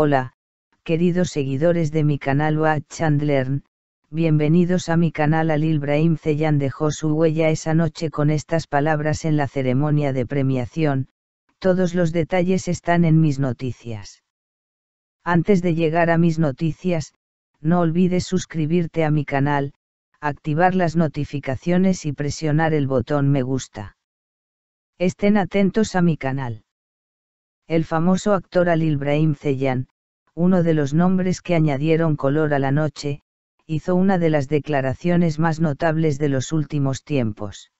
Hola, queridos seguidores de mi canal Watch Chandler. bienvenidos a mi canal Al Ibrahim Zeyan dejó su huella esa noche con estas palabras en la ceremonia de premiación, todos los detalles están en mis noticias. Antes de llegar a mis noticias, no olvides suscribirte a mi canal, activar las notificaciones y presionar el botón me gusta. Estén atentos a mi canal el famoso actor Al Ibrahim Ceyan, uno de los nombres que añadieron color a la noche, hizo una de las declaraciones más notables de los últimos tiempos.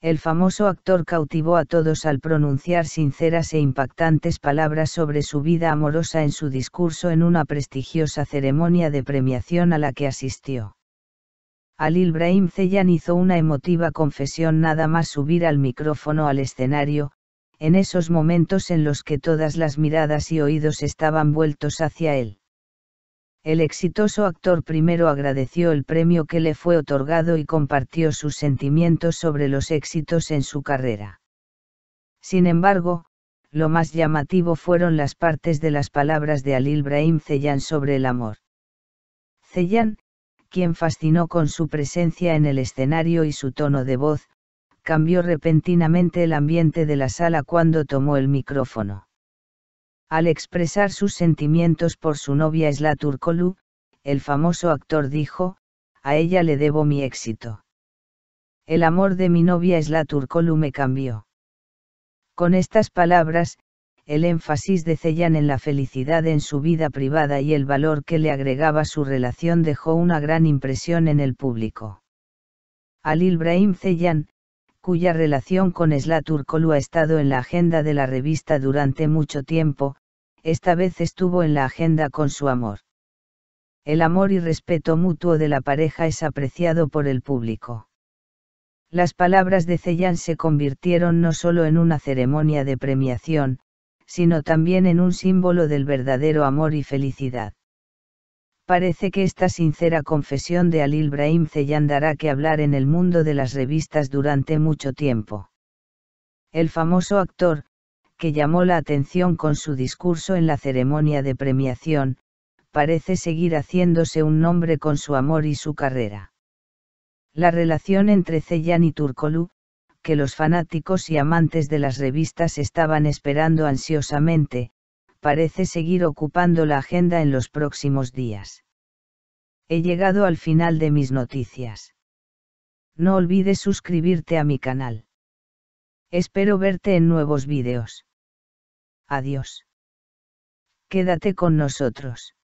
El famoso actor cautivó a todos al pronunciar sinceras e impactantes palabras sobre su vida amorosa en su discurso en una prestigiosa ceremonia de premiación a la que asistió. Al Ibrahim Zeyan hizo una emotiva confesión nada más subir al micrófono al escenario, en esos momentos en los que todas las miradas y oídos estaban vueltos hacia él. El exitoso actor primero agradeció el premio que le fue otorgado y compartió sus sentimientos sobre los éxitos en su carrera. Sin embargo, lo más llamativo fueron las partes de las palabras de Alil Ibrahim Ceyan sobre el amor. Ceylan, quien fascinó con su presencia en el escenario y su tono de voz, cambió repentinamente el ambiente de la sala cuando tomó el micrófono. Al expresar sus sentimientos por su novia Esla Turkolu, el famoso actor dijo, a ella le debo mi éxito. El amor de mi novia Esla Turkolu me cambió. Con estas palabras, el énfasis de Ceyan en la felicidad en su vida privada y el valor que le agregaba su relación dejó una gran impresión en el público. Al Ibrahim ceyan, cuya relación con Esla ha estado en la agenda de la revista durante mucho tiempo, esta vez estuvo en la agenda con su amor. El amor y respeto mutuo de la pareja es apreciado por el público. Las palabras de Ceyán se convirtieron no solo en una ceremonia de premiación, sino también en un símbolo del verdadero amor y felicidad. Parece que esta sincera confesión de Alil Brahim dará que hablar en el mundo de las revistas durante mucho tiempo. El famoso actor, que llamó la atención con su discurso en la ceremonia de premiación, parece seguir haciéndose un nombre con su amor y su carrera. La relación entre Zeyan y Turkolu, que los fanáticos y amantes de las revistas estaban esperando ansiosamente, parece seguir ocupando la agenda en los próximos días. He llegado al final de mis noticias. No olvides suscribirte a mi canal. Espero verte en nuevos vídeos. Adiós. Quédate con nosotros.